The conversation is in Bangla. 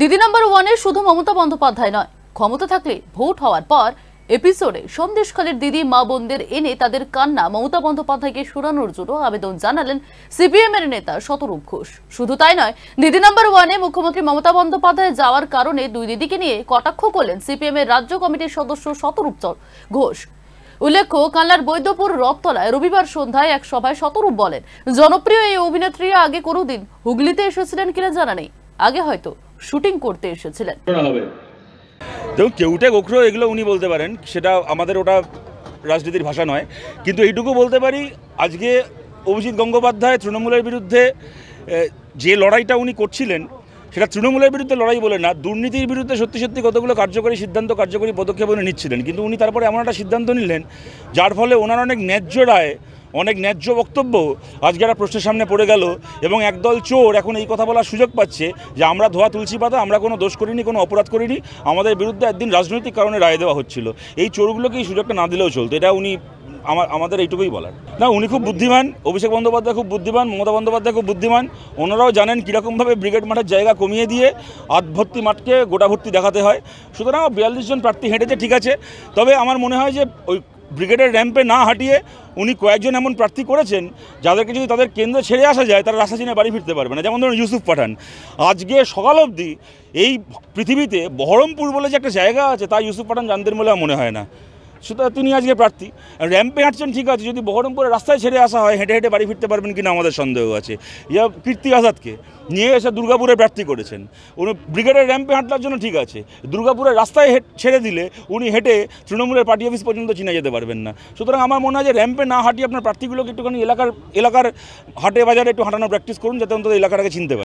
দিদি নম্বর ওয়ানে শুধু মমতা বন্দ্যোপাধ্যায় নয় ক্ষমতা থাকলে ভোট হওয়ার পর এপিসোডে সন্দেশখালের দিদি মা বোনদের এনে তাদের কান্না মমতা বন্দ্যোপাধ্যায়কে শোনানোর জন্য আবেদন জানালেন সিপিএম এর নেতা শতরূপ ঘোষ শুধু তাই নয় দিদি নাম্বার ওয়ানে মুখ্যমন্ত্রী মমতা বন্দ্যোপাধ্যায় যাওয়ার কারণে দুই দিদিকে নিয়ে কটাক্ষ করলেন সিপিএম এর রাজ্য কমিটির সদস্য শতরূপ ঘোষ উল্লেখ্য কান্নার বৈদ্যপুর রবতলায় রবিবার সন্ধ্যায় এক সভায় শতরূপ বলেন জনপ্রিয় এই অভিনেত্রী আগে কোনোদিন হুগলিতে এসেছিলেন কিনা জানা নেই আগে হয়তো শুটিং করতে এসেছিলেন দেখুন কেউটে গোখরো এগুলো উনি বলতে পারেন সেটা আমাদের ওটা রাজনীতির ভাষা নয় কিন্তু এইটুকু বলতে পারি আজকে অভিজিৎ গঙ্গোপাধ্যায় তৃণমূলের বিরুদ্ধে যে লড়াইটা উনি করছিলেন সেটা তৃণমূলের বিরুদ্ধে লড়াই বলে না দুর্নীতির বিরুদ্ধে সত্যি সত্যি কতগুলো কার্যকরী সিদ্ধান্ত কার্যকরী পদক্ষেপ উনি নিচ্ছিলেন কিন্তু উনি তারপরে এমন একটা সিদ্ধান্ত নিলেন যার ফলে ওনার অনেক ন্যায্য রায় অনেক ন্যায্য বক্তব্য আজকে একটা প্রশ্নের সামনে পড়ে গেল এবং একদল চোর এখন এই কথা বলার সুযোগ পাচ্ছে যে আমরা ধোয়া তুলছি পাতা আমরা কোনো দোষ করিনি কোনো অপরাধ করিনি আমাদের বিরুদ্ধে একদিন রাজনৈতিক কারণে রায় দেওয়া হচ্ছিল এই চোরগুলোকে এই সুযোগটা না দিলেও চলতো এটা উনি আমার আমাদের এইটুকুই বলার না উনি খুব বুদ্ধিমান অভিষেক বন্দ্যোপাধ্যায় খুব বুদ্ধিমান মমতা বন্দ্যোপাধ্যায় খুব বুদ্ধিমান ওনারাও জানেন কীরকমভাবে ব্রিগেড মাঠের জায়গা কমিয়ে দিয়ে আধভর্তি মাঠকে গোটা ভর্তি দেখাতে হয় সুতরাং বিয়াল্লিশ জন প্রার্থী হেঁটেছে ঠিক আছে তবে আমার মনে হয় যে ওই ব্রিগেডের র্যাম্পে না হাঁটিয়ে উনি কয়েকজন এমন প্রার্থী করেছেন যাদেরকে যদি তাদের কেন্দ্র ছেড়ে আসা যায় তারা রাস্তা চিনে বাড়ি ফিরতে পারবে না যেমন ধরুন ইউসুফ পাঠান আজকে সকাল অবধি এই পৃথিবীতে বহরমপুর বলে যে একটা জায়গা আছে তা ইউসুফ পাঠান জানতেন বলে মনে হয় না সুতরাং তিনি আজকে প্রার্থী র্যাম্পে হাঁটছেন ঠিক আছে যদি বহরমপুরে রাস্তায় ছেড়ে আসা হয় হেঁটে হেঁটে বাড়ি ফিরতে পারবেন কিনা আমাদের সন্দেহ আছে ইয়া কীর্তি আজাদকে নিয়ে এসে দুর্গাপুরে প্রার্থী করেছেন উনি ব্রিগেডের র্যাম্পে হাঁটলার জন্য ঠিক আছে দুর্গাপুরের রাস্তায় ছেড়ে দিলে উনি হেঁটে তৃণমূলের পার্টি অফিস পর্যন্ত চিনে যেতে পারবেন না সুতরাং আমার মনে হয় যে র্যাম্পে না হাঁটিয়ে আপনার প্রার্থীগুলোকে একটুখানি এলাকার এলাকার হাটে বাজারে একটু হাঁটানোর প্র্যাকটিস করুন যাতে অন্তত এলাকাটাকে চিনতে পারে